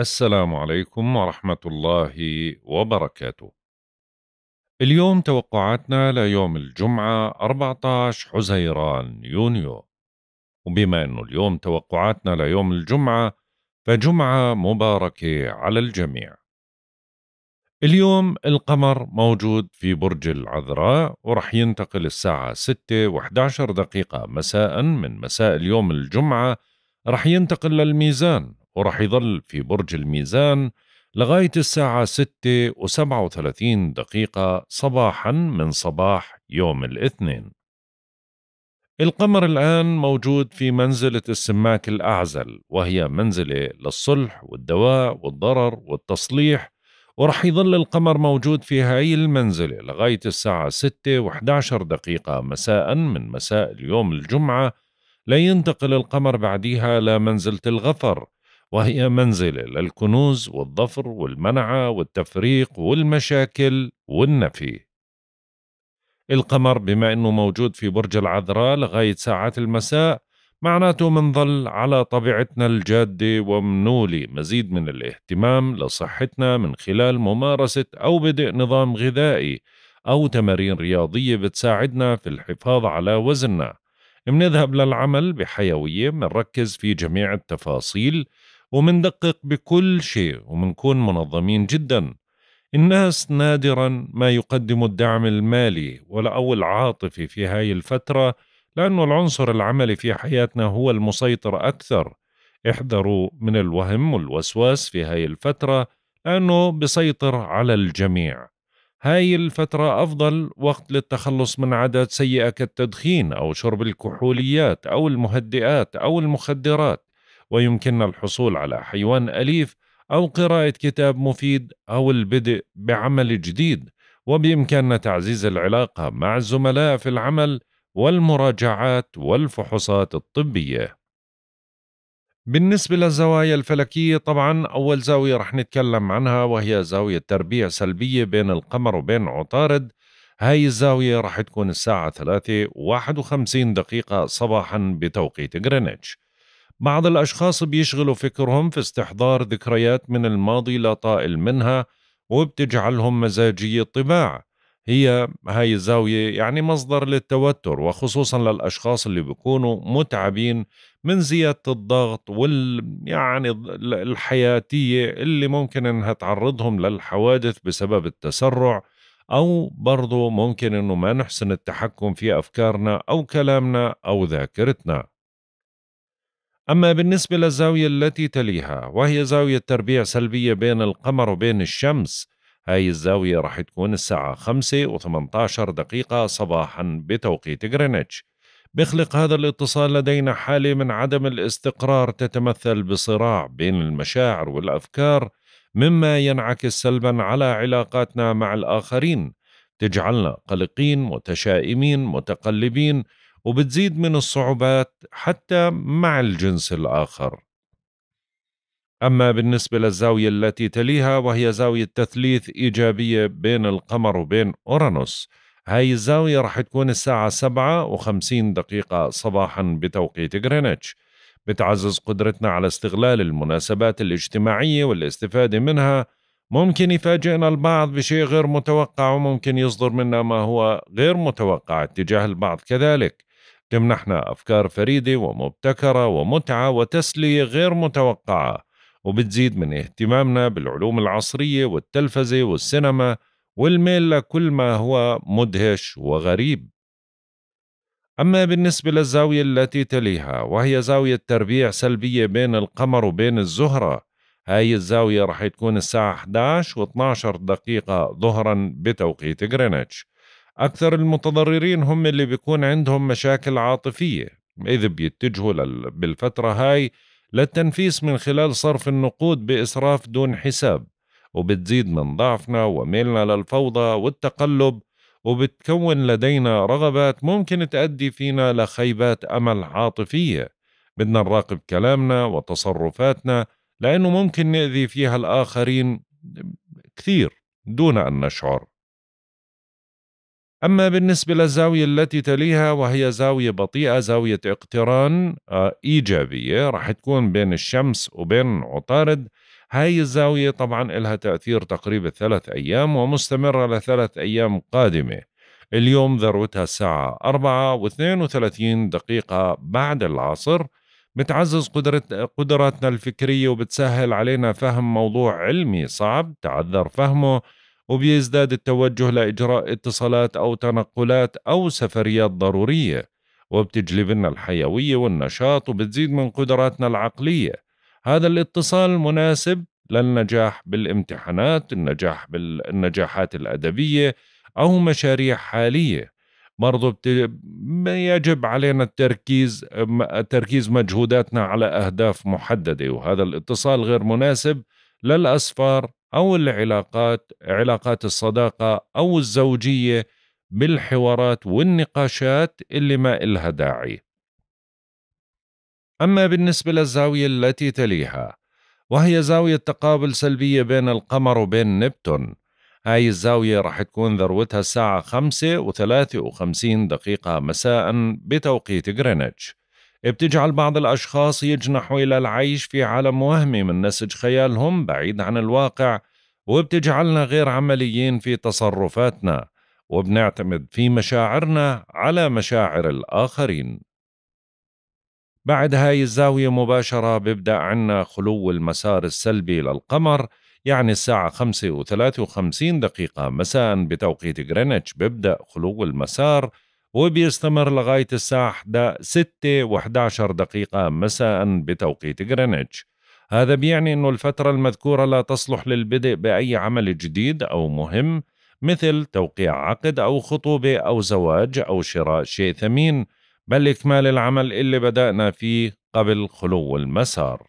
السلام عليكم ورحمة الله وبركاته. اليوم توقعاتنا ليوم الجمعة 14 حزيران يونيو. وبما انه اليوم توقعاتنا ليوم الجمعة فجمعة مباركة على الجميع. اليوم القمر موجود في برج العذراء ورح ينتقل الساعة 6 و11 دقيقة مساء من مساء اليوم الجمعة رح ينتقل للميزان وراح يظل في برج الميزان لغاية الساعة 6 و37 دقيقة صباحا من صباح يوم الاثنين القمر الآن موجود في منزلة السماك الأعزل وهي منزلة للصلح والدواء والضرر والتصليح ورح يظل القمر موجود في هاي المنزلة لغاية الساعة 6 و11 دقيقة مساء من مساء اليوم الجمعة لينتقل القمر بعديها لمنزلة الغفر وهي منزله للكنوز والظفر والمنعه والتفريق والمشاكل والنفي القمر بما انه موجود في برج العذراء لغايه ساعات المساء معناته منظل على طبيعتنا الجادة ومنولي مزيد من الاهتمام لصحتنا من خلال ممارسة أو بدء نظام غذائي أو تمارين رياضية بتساعدنا في الحفاظ على وزننا منذهب للعمل بحيوية منركز في جميع التفاصيل ومندقق بكل شيء ومنكون منظمين جدا الناس نادرا ما يقدموا الدعم المالي ولا أو العاطفي في هاي الفترة لأنه العنصر العملي في حياتنا هو المسيطر أكثر احذروا من الوهم والوسواس في هاي الفترة لأنه بسيطر على الجميع هاي الفترة أفضل وقت للتخلص من عادات سيئة كالتدخين أو شرب الكحوليات أو المهدئات أو المخدرات ويمكننا الحصول على حيوان أليف أو قراءة كتاب مفيد أو البدء بعمل جديد وبإمكاننا تعزيز العلاقة مع الزملاء في العمل والمراجعات والفحوصات الطبية بالنسبة للزوايا الفلكية طبعا أول زاوية رح نتكلم عنها وهي زاوية تربيع سلبية بين القمر وبين عطارد هاي الزاوية رح تكون الساعة 3.51 دقيقة صباحا بتوقيت غرينتش بعض الأشخاص بيشغلوا فكرهم في استحضار ذكريات من الماضي لا طائل منها وبتجعلهم مزاجي الطباع هي هاي الزاوية يعني مصدر للتوتر وخصوصا للأشخاص اللي بيكونوا متعبين من زيادة الضغط وال يعني الحياتية اللي ممكن انها تعرضهم للحوادث بسبب التسرع أو برضو ممكن انه ما نحسن التحكم في أفكارنا أو كلامنا أو ذاكرتنا أما بالنسبة للزاوية التي تليها وهي زاوية تربيع سلبية بين القمر وبين الشمس هاي الزاوية راح تكون الساعة 5 و 18 دقيقة صباحا بتوقيت غرينتش بيخلق هذا الاتصال لدينا حالة من عدم الاستقرار تتمثل بصراع بين المشاعر والأفكار مما ينعكس سلبا على علاقاتنا مع الآخرين تجعلنا قلقين متشائمين متقلبين وبتزيد من الصعوبات حتى مع الجنس الآخر أما بالنسبة للزاوية التي تليها وهي زاوية تثليث إيجابية بين القمر وبين أورانوس هاي الزاوية رح تكون الساعة سبعة وخمسين دقيقة صباحا بتوقيت غرينتش بتعزز قدرتنا على استغلال المناسبات الاجتماعية والاستفادة منها ممكن يفاجئنا البعض بشيء غير متوقع وممكن يصدر منا ما هو غير متوقع اتجاه البعض كذلك تمنحنا أفكار فريدة ومبتكرة ومتعة وتسلية غير متوقعة وبتزيد من اهتمامنا بالعلوم العصرية والتلفزة والسينما والميل لكل ما هو مدهش وغريب أما بالنسبة للزاوية التي تليها وهي زاوية تربيع سلبية بين القمر وبين الزهرة هاي الزاوية رح تكون الساعة 11 و 12 دقيقة ظهرا بتوقيت غرينتش أكثر المتضررين هم اللي بيكون عندهم مشاكل عاطفية إذ بيتجهوا بالفترة هاي للتنفيس من خلال صرف النقود بإسراف دون حساب وبتزيد من ضعفنا وميلنا للفوضى والتقلب وبتكون لدينا رغبات ممكن تؤدي فينا لخيبات أمل عاطفية بدنا نراقب كلامنا وتصرفاتنا لأنه ممكن نأذي فيها الآخرين كثير دون أن نشعر أما بالنسبة للزاوية التي تليها وهي زاوية بطيئة زاوية اقتران آه، إيجابية رح تكون بين الشمس وبين عطارد هاي الزاوية طبعا لها تأثير تقريبا ثلاث أيام ومستمرة لثلاث أيام قادمة اليوم ذروتها الساعة 4 و32 دقيقة بعد العصر بتعزز قدرة قدراتنا الفكرية وبتسهل علينا فهم موضوع علمي صعب تعذر فهمه وبيزداد التوجه لإجراء اتصالات أو تنقلات أو سفريات ضرورية وبتجلب لنا الحيوية والنشاط وبتزيد من قدراتنا العقلية هذا الاتصال مناسب للنجاح بالامتحانات النجاح بالنجاحات الأدبية أو مشاريع حالية برضو بت... يجب علينا التركيز تركيز مجهوداتنا على أهداف محددة وهذا الاتصال غير مناسب للأسفار او العلاقات علاقات الصداقه او الزوجيه بالحوارات والنقاشات اللي ما إلها داعي. أما بالنسبة للزاوية التي تليها وهي زاوية تقابل سلبية بين القمر وبين نبتون هاي الزاوية رح تكون ذروتها الساعة خمسة وثلاثة وخمسين دقيقة مساء بتوقيت غرينتش بتجعل بعض الأشخاص يجنحوا إلى العيش في عالم وهمي من نسج خيالهم بعيد عن الواقع وبتجعلنا غير عمليين في تصرفاتنا وبنعتمد في مشاعرنا على مشاعر الآخرين بعد هاي الزاوية مباشرة بيبدأ عنا خلو المسار السلبي للقمر يعني الساعة 5 و53 دقيقة مساء بتوقيت غرينتش بيبدأ خلو المسار وبيستمر لغاية الساعة 6 و11 دقيقة مساء بتوقيت غرينتش هذا بيعني أن الفترة المذكورة لا تصلح للبدء بأي عمل جديد أو مهم مثل توقيع عقد أو خطوبة أو زواج أو شراء شيء ثمين بل إكمال العمل اللي بدأنا فيه قبل خلو المسار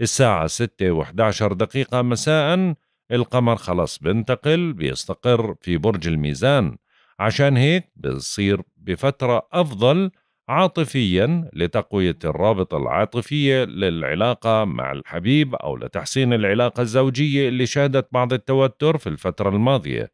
الساعة 6 و11 دقيقة مساء القمر خلص بنتقل بيستقر في برج الميزان عشان هيك بصير بفترة أفضل عاطفيا لتقوية الرابطة العاطفية للعلاقة مع الحبيب أو لتحسين العلاقة الزوجية اللي شهدت بعض التوتر في الفترة الماضية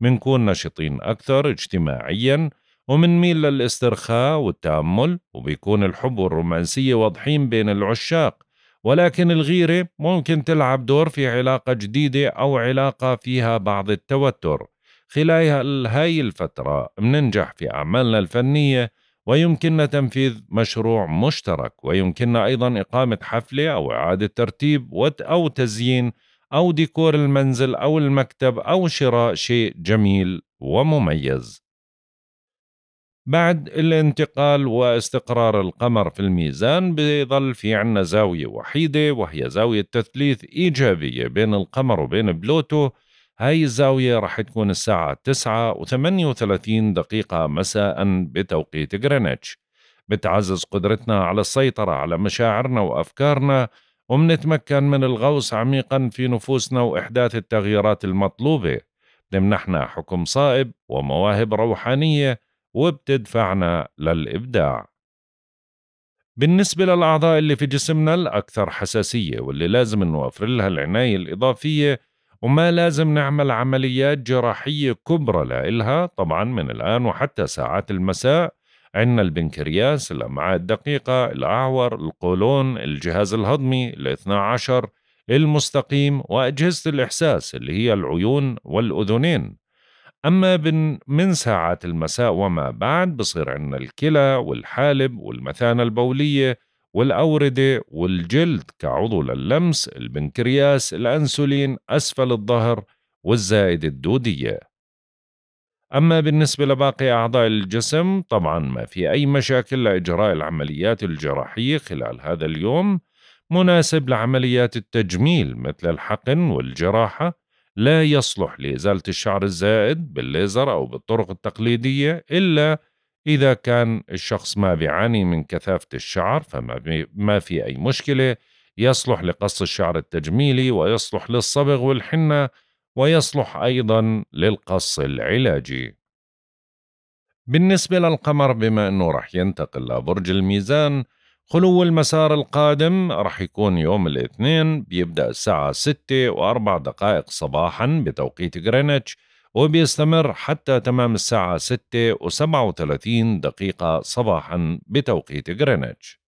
منكون نشطين أكثر اجتماعيا ومنميل للاسترخاء والتأمل وبيكون الحب والرومانسية واضحين بين العشاق ولكن الغيرة ممكن تلعب دور في علاقة جديدة أو علاقة فيها بعض التوتر خلال هاي الفترة مننجح في أعمالنا الفنية ويمكننا تنفيذ مشروع مشترك ويمكننا أيضا إقامة حفلة أو إعادة ترتيب أو تزيين أو ديكور المنزل أو المكتب أو شراء شيء جميل ومميز بعد الانتقال واستقرار القمر في الميزان بيظل في عنا زاوية وحيدة وهي زاوية تثليث إيجابية بين القمر وبين بلوتو هاي الزاوية راح تكون الساعة 9 و38 دقيقة مساء بتوقيت غرينتش بتعزز قدرتنا على السيطرة على مشاعرنا وأفكارنا ومنتمكن من الغوص عميقا في نفوسنا وإحداث التغييرات المطلوبة بتمنحنا حكم صائب ومواهب روحانية وبتدفعنا للإبداع بالنسبة للأعضاء اللي في جسمنا الأكثر حساسية واللي لازم نوفر لها العناية الإضافية وما لازم نعمل عمليات جراحية كبرى لإلها طبعا من الآن وحتى ساعات المساء عندنا البنكرياس الأمعاء الدقيقة الأعور القولون الجهاز الهضمي الاثنى عشر المستقيم وأجهزة الإحساس اللي هي العيون والأذنين أما من ساعات المساء وما بعد بصير عندنا الكلى والحالب والمثانة البولية والأوردة والجلد كعضو للمس البنكرياس الأنسولين أسفل الظهر والزائدة الدودية أما بالنسبة لباقي أعضاء الجسم طبعا ما في أي مشاكل لإجراء العمليات الجراحية خلال هذا اليوم مناسب لعمليات التجميل مثل الحقن والجراحة لا يصلح لإزالة الشعر الزائد بالليزر أو بالطرق التقليدية إلا إذا كان الشخص ما بيعاني من كثافة الشعر فما ما في أي مشكلة يصلح لقص الشعر التجميلي ويصلح للصبغ والحنة ويصلح أيضا للقص العلاجي بالنسبة للقمر بما أنه رح ينتقل لبرج الميزان خلو المسار القادم رح يكون يوم الاثنين بيبدأ الساعة ستة وأربع دقائق صباحا بتوقيت غرينتش وبيستمر حتى تمام الساعة 6 و37 دقيقة صباحا بتوقيت غرينتش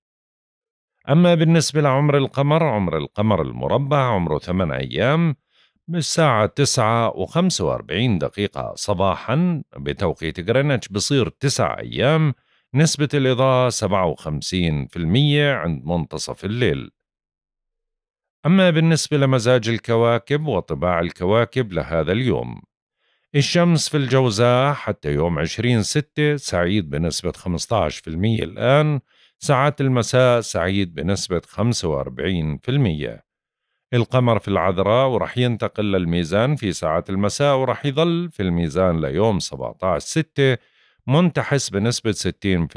أما بالنسبة لعمر القمر عمر القمر المربع عمره 8 أيام بالساعة 9 و45 دقيقة صباحا بتوقيت غرينتش بصير 9 أيام نسبة الإضاءة 57% عند منتصف الليل أما بالنسبة لمزاج الكواكب وطباع الكواكب لهذا اليوم الشمس في الجوزاء حتى يوم 20 ستة سعيد بنسبة 15% الآن ساعات المساء سعيد بنسبة 45% القمر في العذراء ورح ينتقل للميزان في ساعات المساء ورح يظل في الميزان ليوم 17 ستة منتحس بنسبة 60%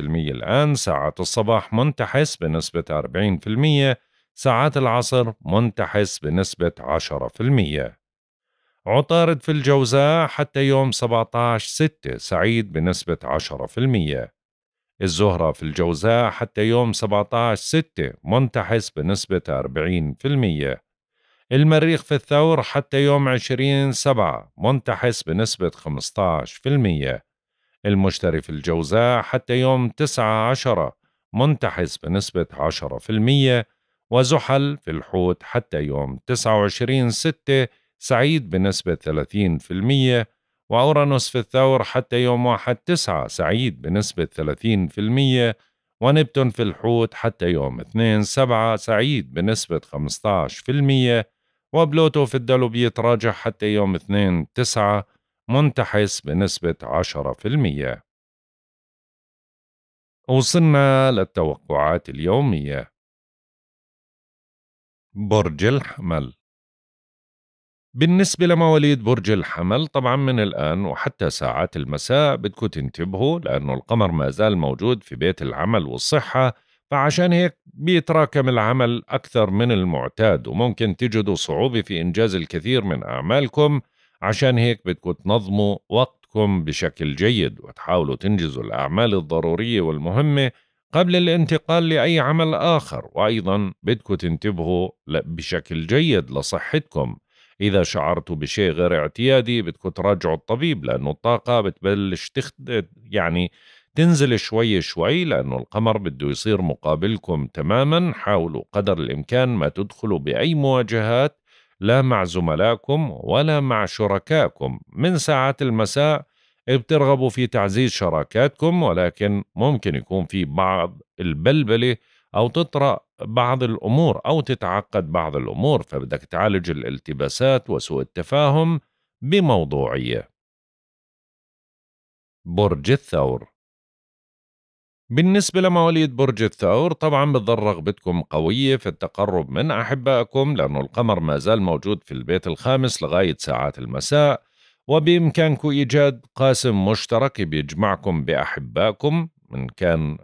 الآن ساعات الصباح منتحس بنسبة 40% ساعات العصر منتحس بنسبة 10% عطارد في الجوزاء حتى يوم 17/6 سعيد بنسبة 10% الزهرة في الجوزاء حتى يوم 17/6 منتحس بنسبة 40% المريخ في الثور حتى يوم 20/7 منتحس بنسبة 15% المشتري في الجوزاء حتى يوم تسعة عشرة منتحس بنسبة 10% وزحل في الحوت حتى يوم 29/6 سعيد بنسبة 30% وأورانوس في الثور حتى يوم 1 9 سعيد بنسبة 30% ونبتون في الحوت حتى يوم 2 7 سعيد بنسبة 15% وبلوتو في الدلو بيتراجع حتى يوم 2 9 منتحس بنسبة 10% وصلنا للتوقعات اليومية برج الحمل بالنسبة لمواليد برج الحمل طبعا من الآن وحتى ساعات المساء بدكم تنتبهوا لأنه القمر ما زال موجود في بيت العمل والصحة فعشان هيك بيتراكم العمل أكثر من المعتاد وممكن تجدوا صعوبة في إنجاز الكثير من أعمالكم عشان هيك بدكم تنظموا وقتكم بشكل جيد وتحاولوا تنجزوا الأعمال الضرورية والمهمة قبل الانتقال لأي عمل آخر وأيضا بدكم تنتبهوا بشكل جيد لصحتكم إذا شعرت بشيء غير اعتيادي بدكم تراجعوا الطبيب لأنه الطاقة بتبلش تخد... يعني تنزل شوي شوي لأنه القمر بده يصير مقابلكم تماما حاولوا قدر الإمكان ما تدخلوا بأي مواجهات لا مع زملائكم ولا مع شركائكم من ساعات المساء بترغبوا في تعزيز شراكاتكم ولكن ممكن يكون في بعض البلبله أو تطرأ بعض الأمور أو تتعقد بعض الأمور فبدك تعالج الالتباسات وسوء التفاهم بموضوعية برج الثور بالنسبة لمواليد برج الثور طبعا بتضل رغبتكم قوية في التقرب من أحبائكم لأنه القمر ما زال موجود في البيت الخامس لغاية ساعات المساء وبإمكانكم إيجاد قاسم مشترك بيجمعكم بأحبائكم إن كان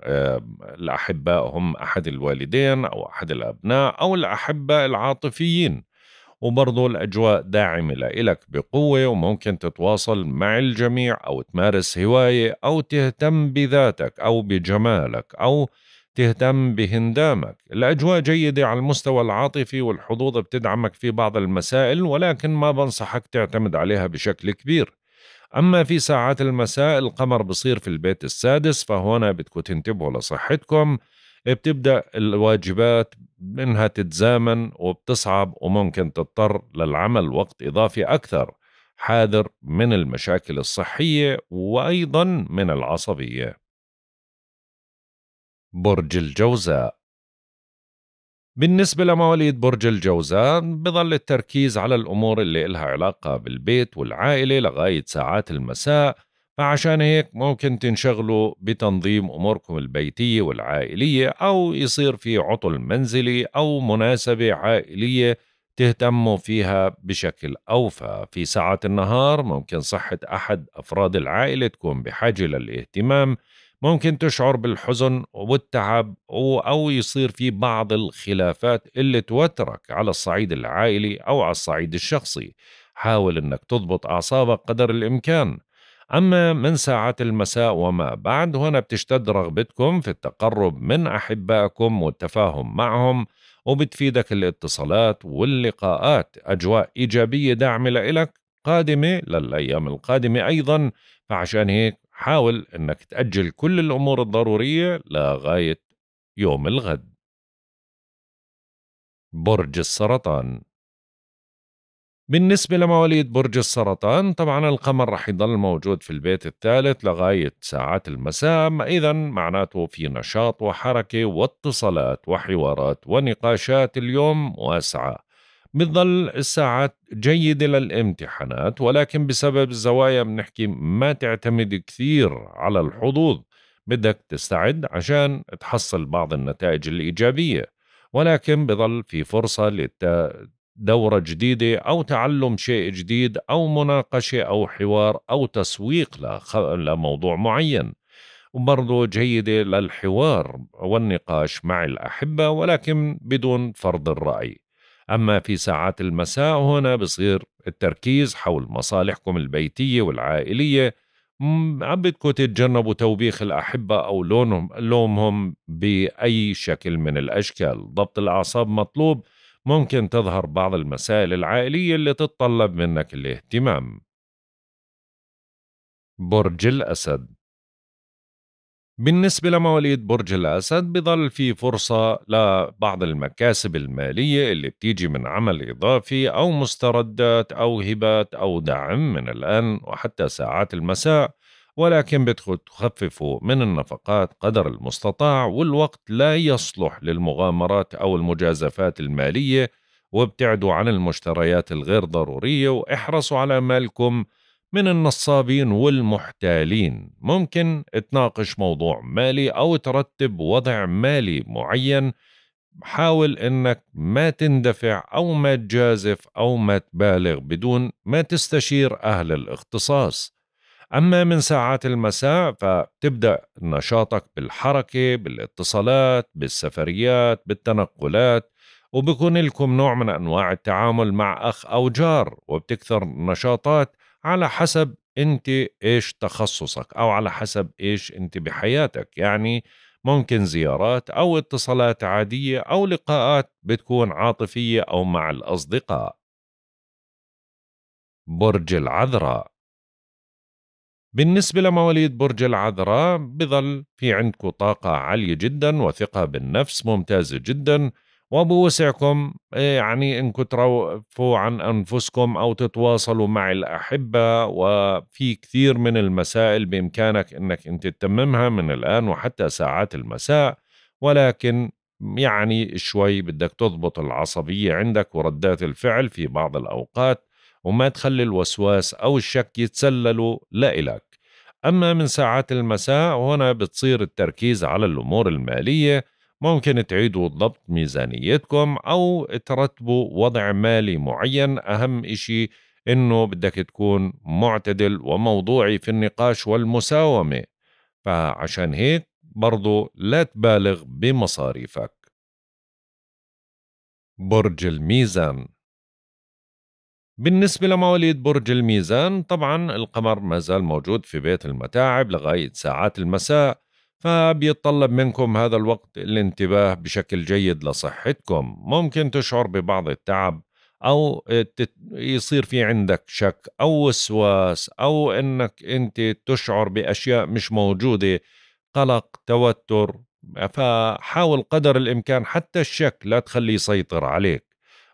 الأحباء هم أحد الوالدين أو أحد الأبناء أو الأحباء العاطفيين وبرضه الأجواء داعمة لإلك بقوة وممكن تتواصل مع الجميع أو تمارس هواية أو تهتم بذاتك أو بجمالك أو تهتم بهندامك الأجواء جيدة على المستوى العاطفي والحظوظ بتدعمك في بعض المسائل ولكن ما بنصحك تعتمد عليها بشكل كبير أما في ساعات المساء القمر بصير في البيت السادس فهنا بدكم تنتبهوا لصحتكم بتبدأ الواجبات منها تتزامن وبتصعب وممكن تضطر للعمل وقت إضافي أكثر حاذر من المشاكل الصحية وأيضا من العصبية برج الجوزاء بالنسبة لمواليد برج الجوزاء بظل التركيز على الأمور اللي إلها علاقة بالبيت والعائلة لغاية ساعات المساء فعشان هيك ممكن تنشغلوا بتنظيم أموركم البيتية والعائلية أو يصير في عطل منزلي أو مناسبة عائلية تهتموا فيها بشكل أوفى في ساعات النهار ممكن صحة أحد أفراد العائلة تكون بحاجة للاهتمام ممكن تشعر بالحزن والتعب أو يصير في بعض الخلافات اللي توترك على الصعيد العائلي أو على الصعيد الشخصي حاول أنك تضبط أعصابك قدر الإمكان أما من ساعات المساء وما بعد هنا بتشتد رغبتكم في التقرب من أحبائكم والتفاهم معهم وبتفيدك الاتصالات واللقاءات أجواء إيجابية داعمة لإلك قادمة للأيام القادمة أيضا فعشان هيك حاول أنك تأجل كل الأمور الضرورية لغاية يوم الغد برج السرطان بالنسبة لمواليد برج السرطان طبعا القمر رح يضل موجود في البيت الثالث لغاية ساعات المساء إذا معناته في نشاط وحركة واتصالات وحوارات ونقاشات اليوم واسعة بتضل الساعات جيدة للامتحانات ولكن بسبب الزوايا بنحكي ما تعتمد كثير على الحظوظ بدك تستعد عشان تحصل بعض النتائج الإيجابية ولكن بظل في فرصة لدورة جديدة أو تعلم شيء جديد أو مناقشة أو حوار أو تسويق لموضوع معين وبرضه جيدة للحوار والنقاش مع الأحبة ولكن بدون فرض الرأي أما في ساعات المساء هنا بصير التركيز حول مصالحكم البيتية والعائلية عم بدكم تتجنبوا توبيخ الأحبة أو لونهم لومهم بأي شكل من الأشكال ضبط الأعصاب مطلوب ممكن تظهر بعض المسائل العائلية اللي تتطلب منك الاهتمام برج الأسد بالنسبة لمواليد برج الأسد بظل في فرصة لبعض المكاسب المالية اللي بتيجي من عمل إضافي أو مستردات أو هبات أو دعم من الآن وحتى ساعات المساء ولكن بدكم تخففوا من النفقات قدر المستطاع والوقت لا يصلح للمغامرات أو المجازفات المالية وابتعدوا عن المشتريات الغير ضرورية واحرصوا على مالكم من النصابين والمحتالين ممكن تناقش موضوع مالي أو ترتب وضع مالي معين حاول انك ما تندفع او ما تجازف او ما تبالغ بدون ما تستشير اهل الاختصاص اما من ساعات المساء فتبدا نشاطك بالحركه بالاتصالات بالسفريات بالتنقلات وبكون لكم نوع من انواع التعامل مع اخ او جار وبتكثر نشاطات على حسب انت ايش تخصصك او على حسب ايش انت بحياتك يعني ممكن زيارات او اتصالات عاديه او لقاءات بتكون عاطفيه او مع الاصدقاء برج العذراء بالنسبة لمواليد برج العذراء بظل في عندكم طاقة عالية جدا وثقة بالنفس ممتازة جدا وبوسعكم إيه يعني إن تروفوا عن أنفسكم أو تتواصلوا مع الأحبة وفي كثير من المسائل بإمكانك أنك أنت تتممها من الآن وحتى ساعات المساء ولكن يعني شوي بدك تضبط العصبية عندك وردات الفعل في بعض الأوقات وما تخلي الوسواس أو الشك يتسللوا لإلك أما من ساعات المساء هنا بتصير التركيز على الأمور المالية ممكن تعيدوا ضبط ميزانيتكم أو ترتبوا وضع مالي معين أهم إشي إنه بدك تكون معتدل وموضوعي في النقاش والمساومة فعشان هيك برضو لا تبالغ بمصاريفك برج الميزان بالنسبة لمواليد برج الميزان طبعا القمر ما زال موجود في بيت المتاعب لغاية ساعات المساء فبيتطلب منكم هذا الوقت الانتباه بشكل جيد لصحتكم ممكن تشعر ببعض التعب أو يصير في عندك شك أو وسواس أو أنك أنت تشعر بأشياء مش موجودة قلق توتر فحاول قدر الإمكان حتى الشك لا تخليه يسيطر عليك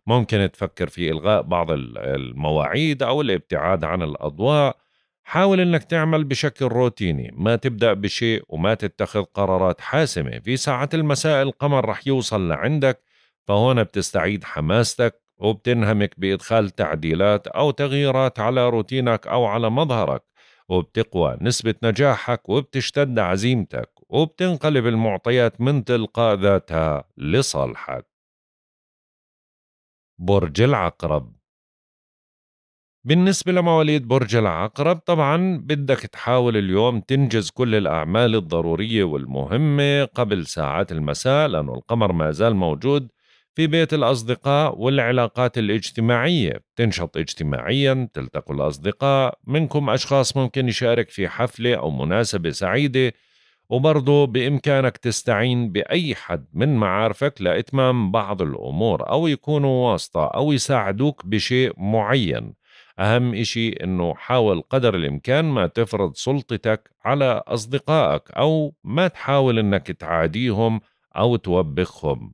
ممكن تفكر في إلغاء بعض المواعيد أو الابتعاد عن الأضواء حاول انك تعمل بشكل روتيني ما تبدأ بشيء وما تتخذ قرارات حاسمة في ساعات المساء القمر رح يوصل لعندك فهون بتستعيد حماستك وبتنهمك بإدخال تعديلات أو تغييرات على روتينك أو على مظهرك وبتقوى نسبة نجاحك وبتشتد عزيمتك وبتنقلب المعطيات من تلقاء ذاتها لصالحك برج العقرب بالنسبة لمواليد برج العقرب طبعا بدك تحاول اليوم تنجز كل الأعمال الضرورية والمهمة قبل ساعات المساء لأنه القمر ما زال موجود في بيت الأصدقاء والعلاقات الاجتماعية تنشط اجتماعيا تلتقوا الأصدقاء منكم أشخاص ممكن يشارك في حفلة أو مناسبة سعيدة وبرضه بإمكانك تستعين بأي حد من معارفك لإتمام بعض الأمور أو يكونوا واسطة أو يساعدوك بشيء معين أهم إشي إنه حاول قدر الإمكان ما تفرض سلطتك على أصدقائك أو ما تحاول إنك تعاديهم أو توبخهم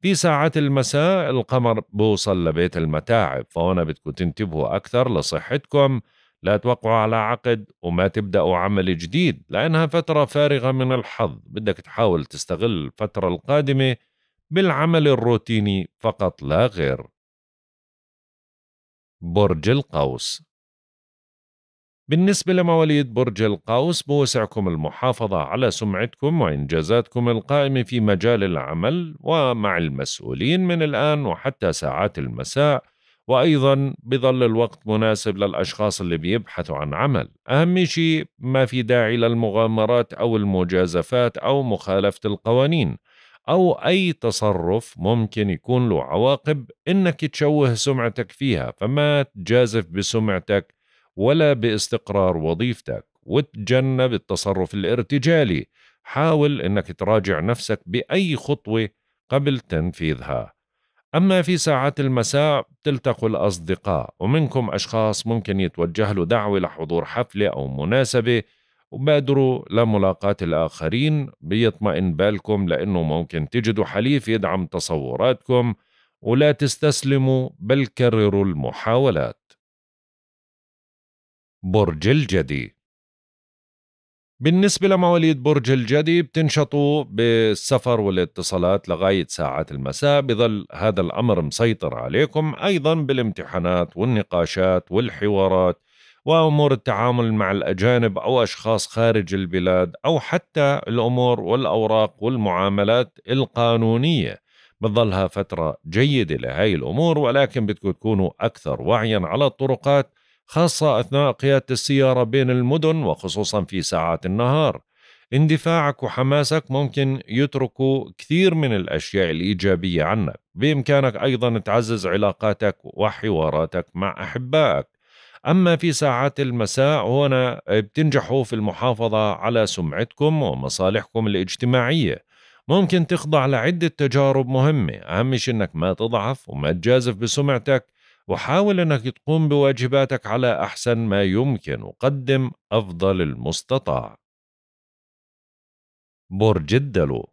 في ساعات المساء القمر بوصل لبيت المتاعب فهنا بدكم تنتبهوا أكثر لصحتكم لا توقعوا على عقد وما تبدأوا عمل جديد لأنها فترة فارغة من الحظ بدك تحاول تستغل الفترة القادمة بالعمل الروتيني فقط لا غير برج القوس بالنسبة لمواليد برج القوس بوسعكم المحافظة على سمعتكم وإنجازاتكم القائمة في مجال العمل ومع المسؤولين من الآن وحتى ساعات المساء وأيضا بظل الوقت مناسب للأشخاص اللي بيبحثوا عن عمل أهم شيء ما في داعي للمغامرات أو المجازفات أو مخالفة القوانين أو أي تصرف ممكن يكون له عواقب إنك تشوه سمعتك فيها فما تجازف بسمعتك ولا باستقرار وظيفتك وتجنب التصرف الارتجالي حاول إنك تراجع نفسك بأي خطوة قبل تنفيذها أما في ساعات المساء تلتقوا الأصدقاء ومنكم أشخاص ممكن يتوجه له دعوة لحضور حفلة أو مناسبة وبادروا لملاقاة الآخرين بيطمئن بالكم لأنه ممكن تجدوا حليف يدعم تصوراتكم ولا تستسلموا بل كرروا المحاولات برج الجدي بالنسبة لمواليد برج الجدي بتنشطوا بالسفر والاتصالات لغاية ساعات المساء بظل هذا الأمر مسيطر عليكم أيضا بالامتحانات والنقاشات والحوارات وامور التعامل مع الاجانب او اشخاص خارج البلاد او حتى الامور والاوراق والمعاملات القانونيه بتظلها فتره جيده لهي الامور ولكن بدكم تكونوا اكثر وعيا على الطرقات خاصه اثناء قياده السياره بين المدن وخصوصا في ساعات النهار اندفاعك وحماسك ممكن يتركوا كثير من الاشياء الايجابيه عنك بامكانك ايضا تعزز علاقاتك وحواراتك مع احبائك أما في ساعات المساء هنا بتنجحوا في المحافظة على سمعتكم ومصالحكم الاجتماعية ممكن تخضع لعدة تجارب مهمة أهم شيء أنك ما تضعف وما تجازف بسمعتك وحاول أنك تقوم بواجباتك على أحسن ما يمكن وقدم أفضل المستطاع برج الدلو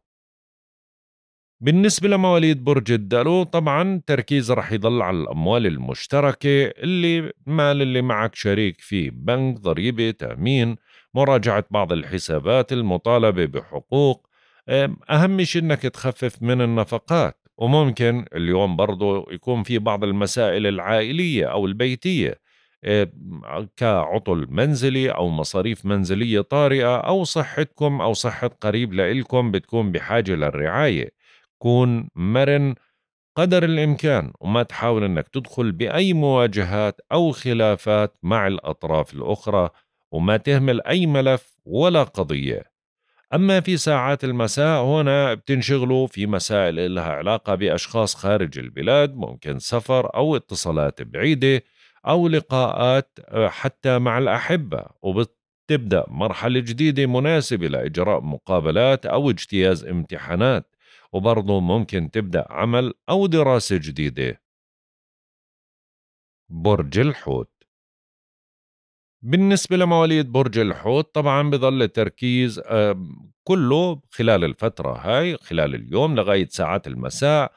بالنسبة لمواليد برج الدلو طبعا تركيز رح يضل على الأموال المشتركة اللي مال اللي معك شريك فيه بنك ضريبة تأمين مراجعة بعض الحسابات المطالبة بحقوق أهم شيء أنك تخفف من النفقات وممكن اليوم برضو يكون في بعض المسائل العائلية أو البيتية كعطل منزلي أو مصاريف منزلية طارئة أو صحتكم أو صحة قريب لإلكم بتكون بحاجة للرعاية كون مرن قدر الامكان وما تحاول انك تدخل باي مواجهات او خلافات مع الاطراف الاخرى وما تهمل اي ملف ولا قضيه اما في ساعات المساء هنا بتنشغلوا في مسائل لها علاقه باشخاص خارج البلاد ممكن سفر او اتصالات بعيده او لقاءات آه، حتى مع الاحبه وبتبدا مرحله جديده مناسبه لاجراء مقابلات او اجتياز امتحانات وبرضه ممكن تبدأ عمل أو دراسة جديدة برج الحوت بالنسبة لمواليد برج الحوت طبعا بضل التركيز كله خلال الفترة هاي خلال اليوم لغاية ساعات المساء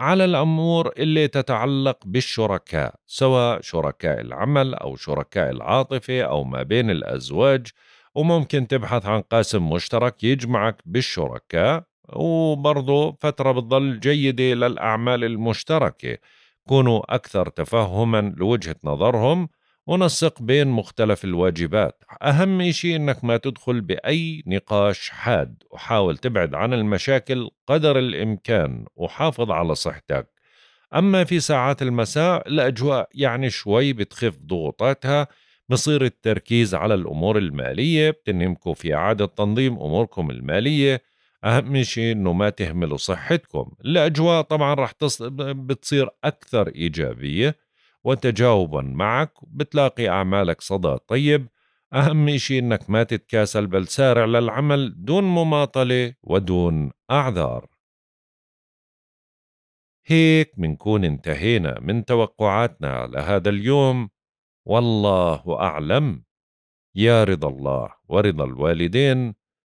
على الأمور اللي تتعلق بالشركاء سواء شركاء العمل أو شركاء العاطفة أو ما بين الأزواج وممكن تبحث عن قاسم مشترك يجمعك بالشركاء وبرضه فترة بتضل جيدة للأعمال المشتركة كونوا أكثر تفهما لوجهة نظرهم ونسق بين مختلف الواجبات أهم شيء أنك ما تدخل بأي نقاش حاد وحاول تبعد عن المشاكل قدر الإمكان وحافظ على صحتك أما في ساعات المساء الأجواء يعني شوي بتخف ضغوطاتها بصير التركيز على الأمور المالية بتنهمكم في إعادة تنظيم أموركم المالية اهم شيء انه ما تهملوا صحتكم الاجواء طبعا رح تص... بتصير اكثر ايجابيه وتجاوبا معك بتلاقي اعمالك صدى طيب اهم شيء انك ما تتكاسل بل سارع للعمل دون مماطله ودون اعذار هيك منكون انتهينا من توقعاتنا لهذا اليوم والله اعلم يا رضا الله ورضا الوالدين